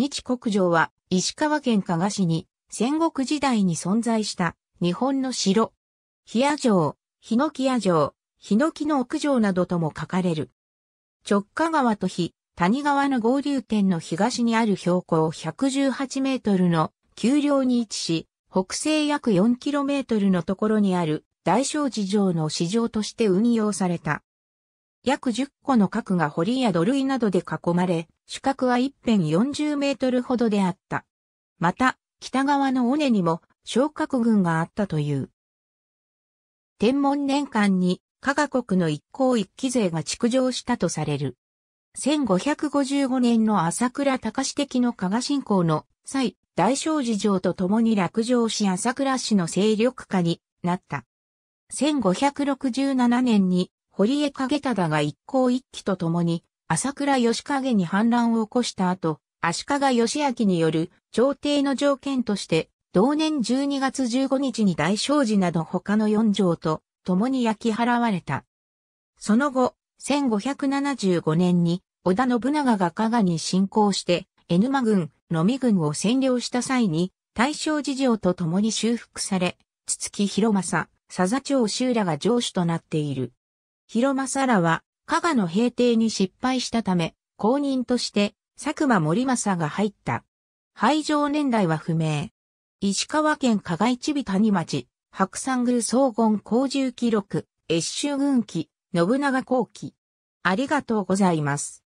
日国城は石川県加賀市に戦国時代に存在した日本の城。日屋城、日ノ木屋城、日ノ木の屋城などとも書かれる。直下川と日、谷川の合流点の東にある標高118メートルの丘陵に位置し、北西約4キロメートルのところにある大正寺城の市場として運用された。約10個の核が堀や土塁などで囲まれ、主角は一辺40メートルほどであった。また、北側の尾根にも昇格軍があったという。天文年間に加賀国の一向一揆勢が築城したとされる。1555年の朝倉隆的の加賀信仰の際、大正寺城と共に落城し朝倉氏の勢力下になった。1567年に堀江景忠が一向一揆と共に、朝倉義景に反乱を起こした後、足利義明による朝廷の条件として、同年12月15日に大正寺など他の4条と共に焼き払われた。その後、1575年に織田信長が加賀に侵攻して、江沼軍、野見軍を占領した際に、大正寺城と共に修復され、筒木広政、佐々町修羅が城主となっている。広政らは、加賀の平定に失敗したため、後任として、佐久間森政が入った。廃城年代は不明。石川県加賀市尾谷町、白山宮総言工住記録、越州軍記、信長後期。ありがとうございます。